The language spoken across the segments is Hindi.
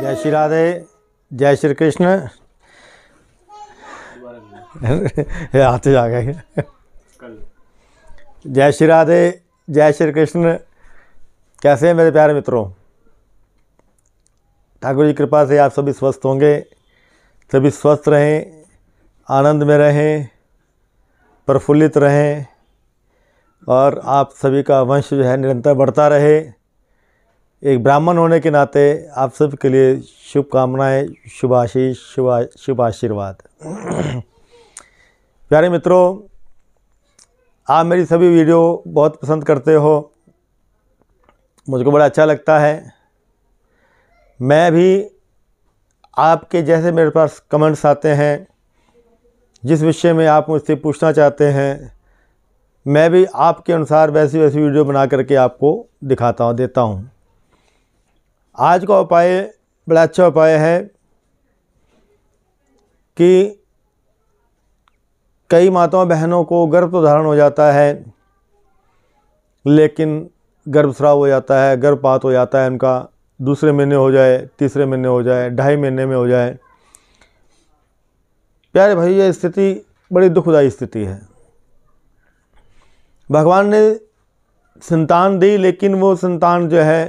जय श्री राधे जय श्री कृष्ण हाथ जा गए जय श्री राधे जय श्री कृष्ण कैसे हैं मेरे प्यारे मित्रों ठाकुर जी कृपा से आप सभी स्वस्थ होंगे सभी स्वस्थ रहें आनंद में रहें प्रफुल्लित रहें और आप सभी का वंश जो है निरंतर बढ़ता रहे एक ब्राह्मण होने के नाते आप सब के लिए शुभकामनाएँ शुभ आशीष शुभ शुभ आशीर्वाद प्यारे मित्रों आप मेरी सभी वीडियो बहुत पसंद करते हो मुझको बड़ा अच्छा लगता है मैं भी आपके जैसे मेरे पास कमेंट्स आते हैं जिस विषय में आप मुझसे पूछना चाहते हैं मैं भी आपके अनुसार वैसी वैसी वीडियो बना करके आपको दिखाता हूँ देता हूँ आज का उपाय बड़ा अच्छा उपाय है कि कई माताओं बहनों को गर्भ तो धारण हो जाता है लेकिन गर्भस्राव हो जाता है गर्भपात हो जाता है उनका दूसरे महीने हो जाए तीसरे महीने हो जाए ढाई महीने में हो जाए प्यारे भाई यह स्थिति बड़ी दुखदायी स्थिति है भगवान ने संतान दी लेकिन वो संतान जो है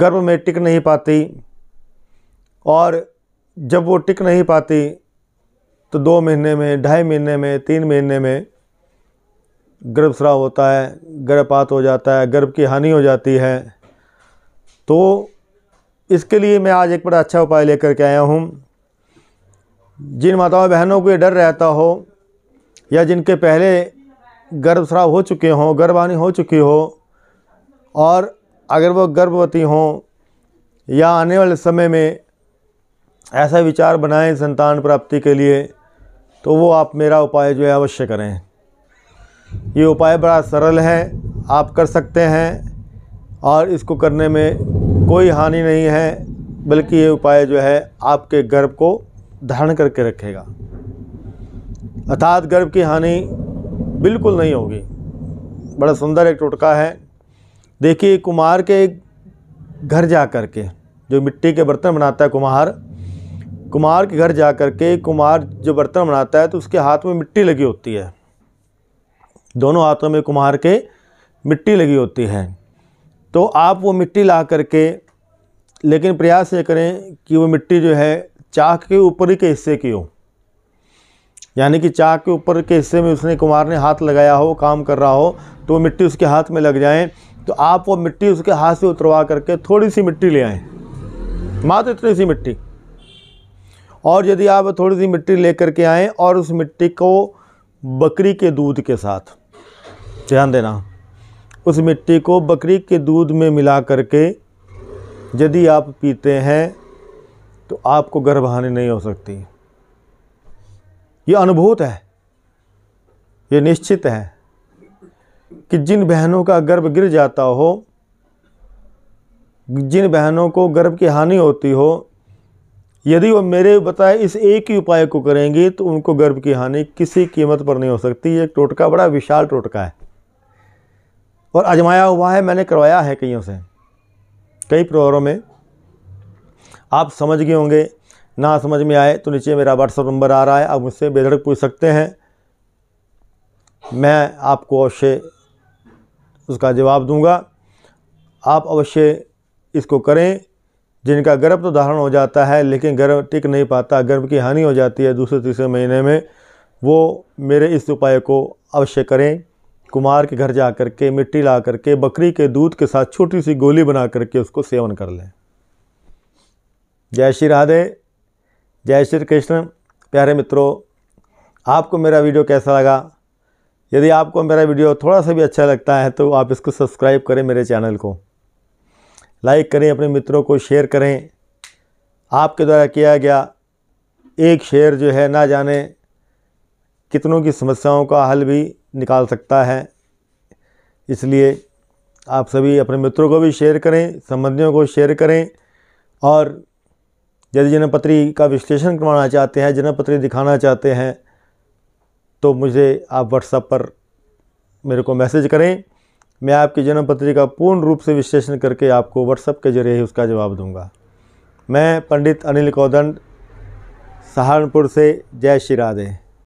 गर्भ में टिक नहीं पाती और जब वो टिक नहीं पाती तो दो महीने में ढाई महीने में तीन महीने में गर्भस्राव होता है गर्भपात हो जाता है गर्भ की हानि हो जाती है तो इसके लिए मैं आज एक बड़ा अच्छा उपाय लेकर के आया हूँ जिन माताओं बहनों को ये डर रहता हो या जिनके पहले गर्भस्राव हो चुके हों हानि हो चुकी हो और अगर वो गर्भवती हों या आने वाले समय में ऐसा विचार बनाएं संतान प्राप्ति के लिए तो वो आप मेरा उपाय जो है अवश्य करें ये उपाय बड़ा सरल है आप कर सकते हैं और इसको करने में कोई हानि नहीं है बल्कि ये उपाय जो है आपके गर्भ को धारण करके रखेगा अर्थात गर्भ की हानि बिल्कुल नहीं होगी बड़ा सुंदर एक टोटका है देखिए कुमार के घर जा कर के जो मिट्टी के बर्तन बनाता है कुम्हार कुमार के घर जा कर के कुमार जो बर्तन बनाता है तो उसके हाथ में मिट्टी लगी होती है दोनों हाथों में कुम्हार के मिट्टी लगी होती है तो आप वो मिट्टी ला करके लेकिन प्रयास ये करें कि वो मिट्टी जो है चाक के ऊपर ही के हिस्से की हो यानी कि चाक के ऊपर के हिस्से में उसने कुमार ने हाथ लगाया हो काम कर रहा हो तो वो मिट्टी उसके हाथ में लग जाए तो आप वो मिट्टी उसके हाथ से उतरवा करके थोड़ी सी मिट्टी ले आएँ मात्र इतनी सी मिट्टी और यदि आप थोड़ी सी मिट्टी ले करके आएँ और उस मिट्टी को बकरी के दूध के साथ ध्यान देना उस मिट्टी को बकरी के दूध में मिला करके यदि आप पीते हैं तो आपको गर्भहानि नहीं हो सकती ये अनुभूत है ये निश्चित है कि जिन बहनों का गर्भ गिर जाता हो जिन बहनों को गर्भ की हानि होती हो यदि वो मेरे बताए इस एक ही उपाय को करेंगी तो उनको गर्भ की हानि किसी कीमत पर नहीं हो सकती ये टोटका बड़ा विशाल टोटका है और आजमाया हुआ है मैंने करवाया है कईयों से कई प्रोहरों में आप समझ गए होंगे ना समझ में आए तो नीचे मेरा व्हाट्सअप नंबर आ रहा है आप मुझसे बेधड़क पूछ सकते हैं मैं आपको अवश्य उसका जवाब दूंगा आप अवश्य इसको करें जिनका गर्भ तो धारण हो जाता है लेकिन गर्भ टिक नहीं पाता गर्भ की हानि हो जाती है दूसरे तीसरे महीने में वो मेरे इस उपाय को अवश्य करें कुमार के घर जा कर के मिट्टी ला कर के बकरी के दूध के साथ छोटी सी गोली बना करके उसको सेवन कर लें जय श्री राधे जय श्री कृष्ण प्यारे मित्रों आपको मेरा वीडियो कैसा लगा यदि आपको मेरा वीडियो थोड़ा सा भी अच्छा लगता है तो आप इसको सब्सक्राइब करें मेरे चैनल को लाइक करें अपने मित्रों को शेयर करें आपके द्वारा किया गया एक शेयर जो है ना जाने कितनों की समस्याओं का हल भी निकाल सकता है इसलिए आप सभी अपने मित्रों को भी शेयर करें संबंधियों को शेयर करें और यदि जन्मपत्री का विश्लेषण करवाना चाहते हैं जन्मपत्री दिखाना चाहते हैं तो मुझे आप व्हाट्सएप पर मेरे को मैसेज करें मैं आपकी जन्म पत्रिका पूर्ण रूप से विश्लेषण करके आपको व्हाट्सएप के जरिए ही उसका जवाब दूंगा मैं पंडित अनिल कौदंड सहारनपुर से जय श्री राधे